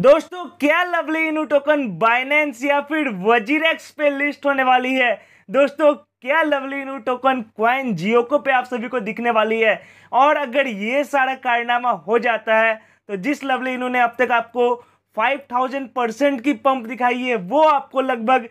दोस्तों क्या लवली इनू टोकन बाइनेंस या फिर वजीरेक्स पे लिस्ट होने वाली है दोस्तों क्या लवली इनू टोकन क्वाइन जियोको पे आप सभी को दिखने वाली है और अगर ये सारा कारनामा हो जाता है तो जिस लवली इनू ने अब तक आपको 5000 परसेंट की पंप दिखाई है वो आपको लगभग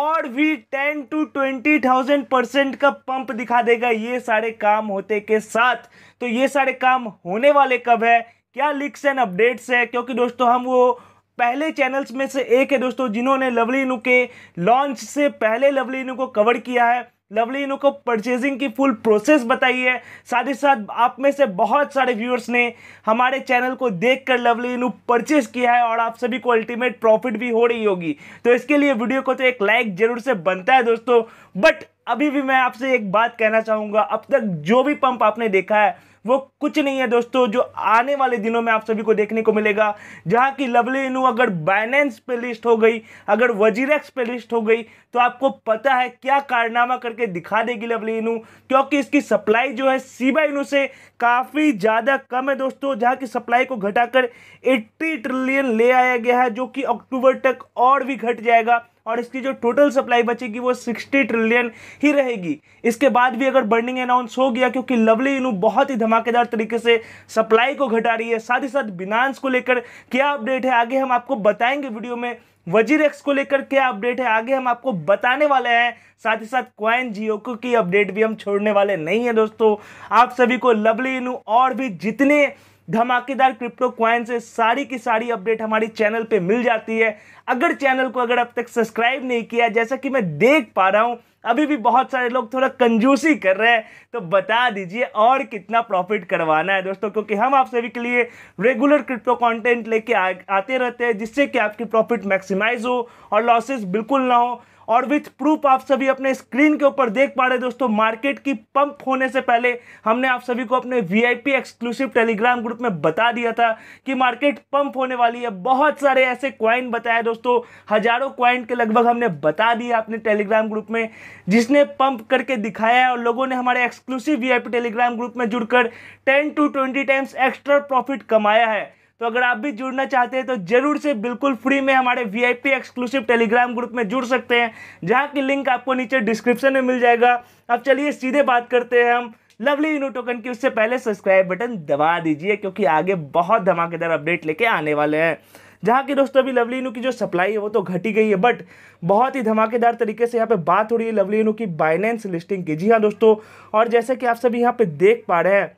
और भी 10 टू 20,000 परसेंट का पंप दिखा देगा ये सारे काम होते के साथ तो ये सारे काम होने वाले कब है क्या लिक्स एंड अपडेट्स है क्योंकि दोस्तों हम वो पहले चैनल्स में से एक है दोस्तों जिन्होंने लवली इनू के लॉन्च से पहले लवली इनू को कवर किया है लवली इनू को परचेजिंग की फुल प्रोसेस बताई है साथ ही साथ आप में से बहुत सारे व्यूअर्स ने हमारे चैनल को देखकर लवली इनू परचेज किया है और आप सभी को अल्टीमेट प्रॉफिट भी हो रही होगी तो इसके लिए वीडियो को तो एक लाइक जरूर से बनता है दोस्तों बट अभी भी मैं आपसे एक बात कहना चाहूँगा अब तक जो भी पंप आपने देखा है वो कुछ नहीं है दोस्तों जो आने वाले दिनों में आप सभी को देखने को मिलेगा जहाँ की लवली इनू अगर बाइनेंस पे लिस्ट हो गई अगर वजीरेक्स पे लिस्ट हो गई तो आपको पता है क्या कारनामा करके दिखा देगी लवली इनू क्योंकि इसकी सप्लाई जो है सीबा इनू से काफ़ी ज़्यादा कम है दोस्तों जहाँ की सप्लाई को घटाकर एट्टी ट्रिलियन ले आया गया है जो कि अक्टूबर तक और भी घट जाएगा और इसकी जो टोटल सप्लाई बचेगी वो 60 ट्रिलियन ही रहेगी इसके बाद भी अगर बर्निंग अनाउंस हो गया क्योंकि लवली इनू बहुत ही धमाकेदार तरीके से सप्लाई को घटा रही है साथ ही साथ बिनांस को लेकर क्या अपडेट है आगे हम आपको बताएंगे वीडियो में वजीर एक्स को लेकर क्या अपडेट है आगे हम आपको बताने वाले हैं साथ ही साथ क्वाइन जियो की अपडेट भी हम छोड़ने वाले नहीं हैं दोस्तों आप सभी को लवली इनू और भी जितने धमाकेदार क्रिप्टो क्वाइन से सारी की सारी अपडेट हमारी चैनल पे मिल जाती है अगर चैनल को अगर अब तक सब्सक्राइब नहीं किया जैसा कि मैं देख पा रहा हूँ अभी भी बहुत सारे लोग थोड़ा कंजूसी कर रहे हैं तो बता दीजिए और कितना प्रॉफिट करवाना है दोस्तों क्योंकि हम आप सभी के लिए रेगुलर क्रिप्टो कंटेंट लेके आते रहते हैं जिससे कि आपकी प्रॉफिट मैक्सिमाइज हो और लॉसेस बिल्कुल ना हो और विथ प्रूफ आप सभी अपने स्क्रीन के ऊपर देख पा रहे दोस्तों मार्केट की पंप होने से पहले हमने आप सभी को अपने वीआईपी एक्सक्लूसिव टेलीग्राम ग्रुप में बता दिया था कि मार्केट पंप होने वाली है बहुत सारे ऐसे क्वाइन बताए दोस्तों हजारों क्वाइन के लगभग हमने बता दिया अपने टेलीग्राम ग्रुप में जिसने पंप करके दिखाया है और लोगों ने हमारे एक्सक्लूसिव वी टेलीग्राम ग्रुप में जुड़कर ten to twenty times extra profit कमाया है तो अगर आप भी जुड़ना चाहते हैं तो जरूर से बिल्कुल फ्री में हमारे वीआईपी एक्सक्लूसिव टेलीग्राम ग्रुप में जुड़ सकते हैं जहाँ की लिंक आपको नीचे डिस्क्रिप्शन में मिल जाएगा अब चलिए सीधे बात करते हैं हम लवली यूनो टोकन की उससे पहले सब्सक्राइब बटन दबा दीजिए क्योंकि आगे बहुत धमाकेदार अपडेट लेके आने वाले हैं जहाँ की दोस्तों अभी लवली इनू की जो सप्लाई है वो तो घटी गई है बट बहुत ही धमाकेदार तरीके से यहाँ पे बात हो रही है लवली इनू की बाइनेंस लिस्टिंग की जी हाँ दोस्तों और जैसे कि आप सभी यहाँ पे देख पा रहे हैं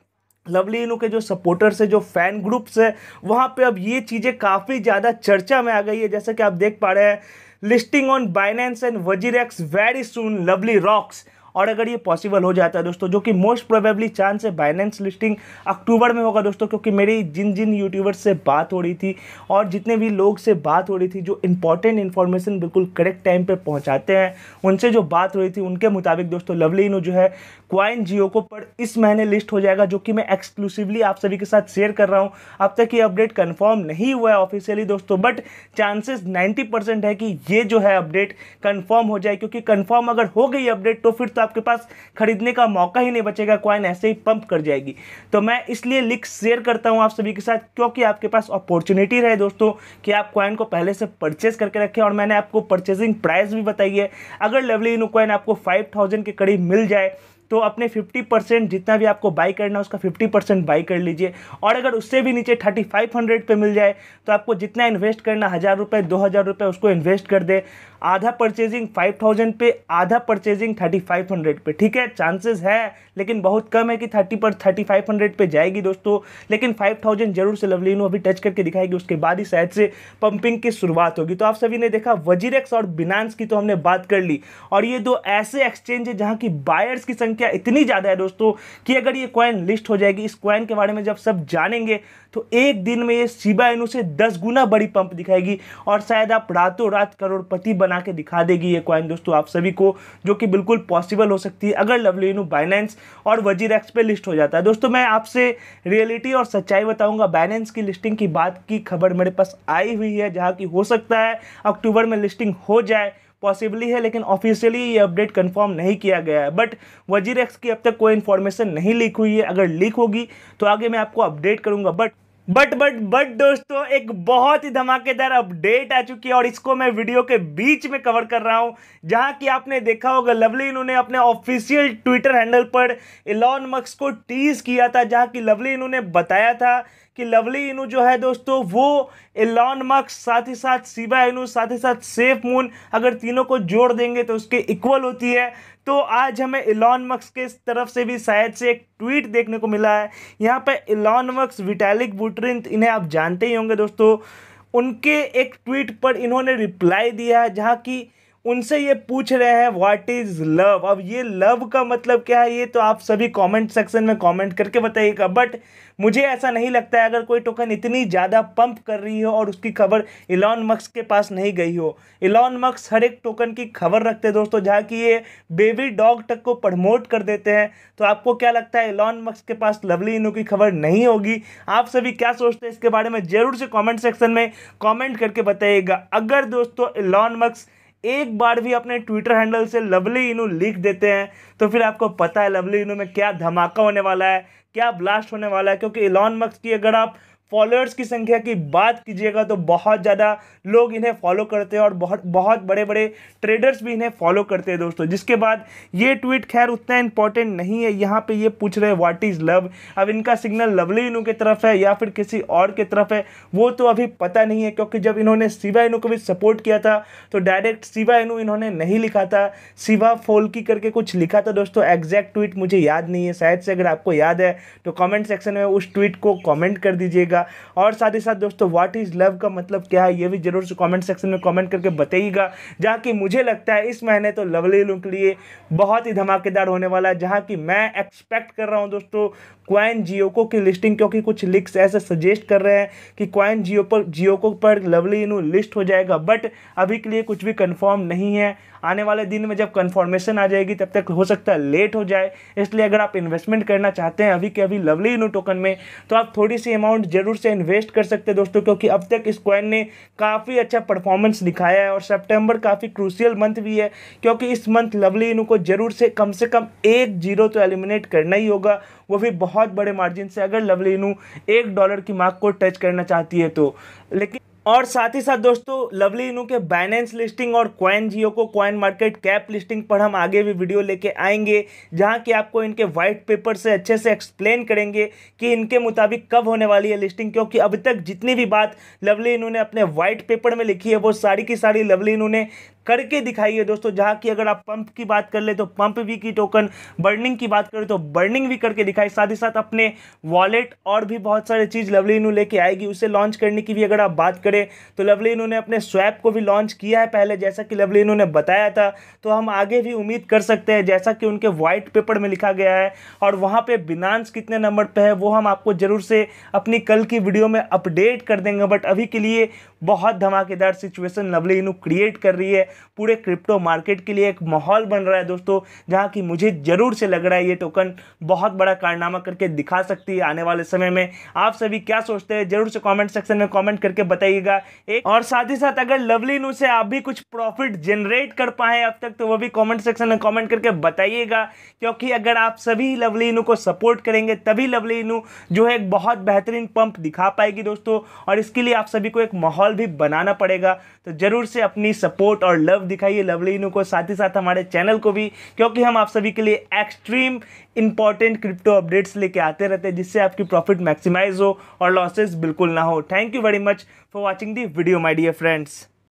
लवली इनू के जो सपोर्टर्स है जो फैन ग्रुप्स है वहाँ पे अब ये चीज़ें काफ़ी ज़्यादा चर्चा में आ गई है जैसा कि आप देख पा रहे हैं listing on Binance and WazirX very soon lovely rocks और अगर ये पॉसिबल हो जाता है दोस्तों जो कि मोस्ट प्रोबेबली चांस है बाइनेंस लिस्टिंग अक्टूबर में होगा दोस्तों क्योंकि मेरी जिन जिन यूट्यूबर्स से बात हो रही थी और जितने भी लोग से बात हो रही थी जो इंपॉर्टेंट इन्फॉर्मेशन बिल्कुल करेक्ट टाइम पर पहुँचाते हैं उनसे जो बात हो रही थी उनके मुताबिक दोस्तों लवली इनू जो है क्वाइन जियो को पर इस महीने लिस्ट हो जाएगा जो कि मैं एक्सक्लूसिवली आप सभी के साथ शेयर कर रहा हूँ अब तक ये अपडेट कन्फर्म नहीं हुआ है ऑफिशियली दोस्तों बट चांसेस नाइन्टी परसेंट है कि ये जो है अपडेट कन्फर्म हो जाए क्योंकि कन्फर्म अगर हो गई अपडेट तो फिर तो आपके पास खरीदने का मौका ही नहीं बचेगा कॉइन ऐसे ही पंप कर जाएगी तो मैं इसलिए लिंक शेयर करता हूँ आप सभी के साथ क्योंकि आपके पास अपॉर्चुनिटी रहे दोस्तों कि आप कॉइन को पहले से परचेज करके रखें और मैंने आपको परचेजिंग प्राइस भी बताई है अगर लवली इनो क्वाइन आपको फाइव थाउजेंड के करीब मिल जाए तो अपने 50 परसेंट जितना भी आपको बाई करना है उसका 50 परसेंट बाई कर लीजिए और अगर उससे भी नीचे 3500 पे मिल जाए तो आपको जितना इन्वेस्ट करना हज़ार रुपये दो हज़ार रुपये उसको इन्वेस्ट कर दे आधा परचेजिंग फाइव थाउजेंड पे आधा परचेजिंग थर्टी फाइव हंड्रेड पे ठीक है चांसेस है लेकिन बहुत कम है कि थर्टी पर थर्टी फाइव हंड्रेड पे जाएगी दोस्तों लेकिन फाइव थाउजेंड जरूर से लवलीनो अभी टच करके दिखाएगी उसके बाद ही शायद से पंपिंग की शुरुआत होगी तो आप सभी ने देखा वजीरेक्स और बिनांस की तो हमने बात कर ली और ये दो ऐसे एक्सचेंज है जहाँ की बायर्स की संख्या इतनी ज़्यादा है दोस्तों कि अगर ये क्वाइन लिस्ट हो जाएगी इस क्वाइन के बारे में जब सब जानेंगे तो एक दिन में ये शिबा इनू से दस गुना बड़ी पंप दिखाएगी और शायद आप रातों रात करोड़पति बना के दिखा देगी ये क्वाइन दोस्तों आप सभी को जो कि बिल्कुल पॉसिबल हो सकती है अगर लवली इनू बाइनेंस और वजीर एक्स पे लिस्ट हो जाता है दोस्तों मैं आपसे रियलिटी और सच्चाई बताऊंगा बाइनेंस की लिस्टिंग की बात की खबर मेरे पास आई हुई है जहाँ की हो सकता है अक्टूबर में लिस्टिंग हो जाए पॉसिबली है लेकिन ऑफिशियली ये अपडेट कंफर्म नहीं किया गया है बट वजीर एक्स की अब तक कोई इन्फॉर्मेशन नहीं लीक हुई है अगर लीक होगी तो आगे मैं आपको अपडेट करूंगा बट बट बट बट दोस्तों एक बहुत ही धमाकेदार अपडेट आ चुकी है और इसको मैं वीडियो के बीच में कवर कर रहा हूं जहां कि आपने देखा होगा लवली इन्होंने अपने ऑफिशियल ट्विटर हैंडल पर इलॉन मक्स को टीज किया था जहां कि लवली इन्होंने बताया था कि लवली इनू जो है दोस्तों वो एलॉन मक्स साथ ही साथ शिवा इनू साथ ही साथ सेफ मून अगर तीनों को जोड़ देंगे तो उसके इक्वल होती है तो आज हमें इलॉन मक्स के तरफ से भी शायद से एक ट्वीट देखने को मिला है यहाँ पर इलॉन मक्स विटैलिक बुटरिन इन्हें आप जानते ही होंगे दोस्तों उनके एक ट्वीट पर इन्होंने रिप्लाई दिया है जहाँ की उनसे ये पूछ रहे हैं व्हाट इज़ लव अब ये लव का मतलब क्या है ये तो आप सभी कमेंट सेक्शन में कमेंट करके बताइएगा बट मुझे ऐसा नहीं लगता है अगर कोई टोकन इतनी ज़्यादा पंप कर रही हो और उसकी खबर इलॉन मक्स के पास नहीं गई हो इलॉन मक्स हर एक टोकन की खबर रखते हैं दोस्तों जहाँ कि ये बेबी डॉग तक को प्रमोट कर देते हैं तो आपको क्या लगता है इलॉन मक्स के पास लवली इनू की खबर नहीं होगी आप सभी क्या सोचते हैं इसके बारे में ज़रूर से कॉमेंट सेक्शन में कॉमेंट करके बताइएगा अगर दोस्तों इलॉन मक्स एक बार भी अपने ट्विटर हैंडल से लवली इनू लिख देते हैं तो फिर आपको पता है लवली इनू में क्या धमाका होने वाला है क्या ब्लास्ट होने वाला है क्योंकि इलॉन मक्स की अगर आप फॉलोअर्स की संख्या की बात कीजिएगा तो बहुत ज़्यादा लोग इन्हें फॉलो करते हैं और बहुत बहुत बड़े बड़े ट्रेडर्स भी इन्हें फॉलो करते हैं दोस्तों जिसके बाद ये ट्वीट खैर उतना इंपॉर्टेंट नहीं है यहाँ पे ये पूछ रहे हैं व्हाट इज़ लव अब इनका सिग्नल लवली इनू की तरफ है या फिर किसी और की तरफ है वो तो अभी पता नहीं है क्योंकि जब इन्होंने शिवा इनू को भी सपोर्ट किया था तो डायरेक्ट शिवा इनू इन्होंने नहीं लिखा था शिवा फोल्की करके कुछ लिखा था दोस्तों एग्जैक्ट ट्वीट मुझे याद नहीं है शायद से अगर आपको याद है तो कॉमेंट सेक्शन में उस ट्वीट को कॉमेंट कर दीजिएगा बताइएगा और साथ ही साथ दोस्तों व्हाट इज़ लव का मतलब क्या है ये भी जरूर से कॉमेंट सेक्शन में कॉमेंट करके बताइएगा जहाँ कि मुझे लगता है इस महीने तो लवली लुक के लिए बहुत ही धमाकेदार होने वाला है जहाँ कि मैं एक्सपेक्ट कर रहा हूँ दोस्तों क्वाइन जियोको की लिस्टिंग क्योंकि कुछ लिक्स ऐसे सजेस्ट कर रहे हैं कि क्वाइन जियो पर जियोको पर लवली इनू लिस्ट हो जाएगा बट अभी के लिए कुछ भी कंफर्म नहीं है आने वाले दिन में जब कंफर्मेशन आ जाएगी तब तक हो सकता है लेट हो जाए इसलिए अगर आप इन्वेस्टमेंट करना चाहते हैं अभी के अभी लवली इनू टोकन में तो आप थोड़ी सी अमाउंट जरूर ज़रूर से इन्वेस्ट कर सकते हैं दोस्तों क्योंकि अब तक इस कॉइन ने काफ़ी अच्छा परफॉर्मेंस दिखाया है और सेप्टेम्बर काफ़ी क्रूसियल मंथ भी है क्योंकि इस मंथ लवली इनू को ज़रूर से कम से कम एक जीरो तो एलिमिनेट करना ही होगा वो भी बहुत बड़े मार्जिन से अगर लवली इनू एक डॉलर की मार्क को टच करना चाहती है तो लेकिन और साथ ही साथ दोस्तों लवली इनू के बाइनेंस लिस्टिंग और क्वाइन जियो को क्वाइन मार्केट कैप लिस्टिंग पर हम आगे भी वीडियो लेके आएंगे जहां कि आपको इनके वाइट पेपर से अच्छे से एक्सप्लेन करेंगे कि इनके मुताबिक कब होने वाली है लिस्टिंग क्योंकि अभी तक जितनी भी बात लवली इनू ने अपने वाइट पेपर में लिखी है वो सारी की सारी लवली इनू ने करके दिखाई है दोस्तों जहाँ की अगर आप पंप की बात कर ले तो पंप भी की टोकन बर्निंग की बात करें तो बर्निंग भी करके दिखाई साथ ही साथ अपने वॉलेट और भी बहुत सारे चीज़ लवली इनू लेके आएगी उसे लॉन्च करने की भी अगर आप बात करें तो लवली इनू ने अपने स्वैप को भी लॉन्च किया है पहले जैसा कि लवली इनू ने बताया था तो हम आगे भी उम्मीद कर सकते हैं जैसा कि उनके व्हाइट पेपर में लिखा गया है और वहाँ पर बिनांस कितने नंबर पर है वो हम आपको ज़रूर से अपनी कल की वीडियो में अपडेट कर देंगे बट अभी के लिए बहुत धमाकेदार सिचुएशन लवली इनू क्रिएट कर रही है पूरे क्रिप्टो मार्केट के लिए एक माहौल बन रहा है दोस्तों जहाँ की मुझे ज़रूर से लग रहा है ये टोकन बहुत बड़ा कारनामा करके दिखा सकती है आने वाले समय में आप सभी क्या सोचते हैं जरूर से कॉमेंट सेक्शन में कॉमेंट करके बताइएगा एक और साथ ही साथ अगर लवली नू से आप भी कुछ प्रॉफिट जनरेट कर पाए अब तक तो वो भी कॉमेंट सेक्शन में कॉमेंट करके बताइएगा क्योंकि अगर आप सभी लवली इनू को सपोर्ट करेंगे तभी लवली इनू जो है एक बहुत बेहतरीन पंप दिखा पाएगी दोस्तों और इसके लिए आप सभी को एक माहौल भी बनाना पड़ेगा तो ज़रूर से अपनी सपोर्ट और लव दिखाइए लवली इनू को साथ ही साथ हमारे चैनल को भी क्योंकि हम आप सभी के लिए एक्सट्रीम इंपॉर्टेंट क्रिप्टो अपडेट्स लेके आते रहते हैं जिससे आपकी प्रॉफिट मैक्सिमाइज हो और लॉसेस बिल्कुल ना हो thank you very much for watching the video my dear friends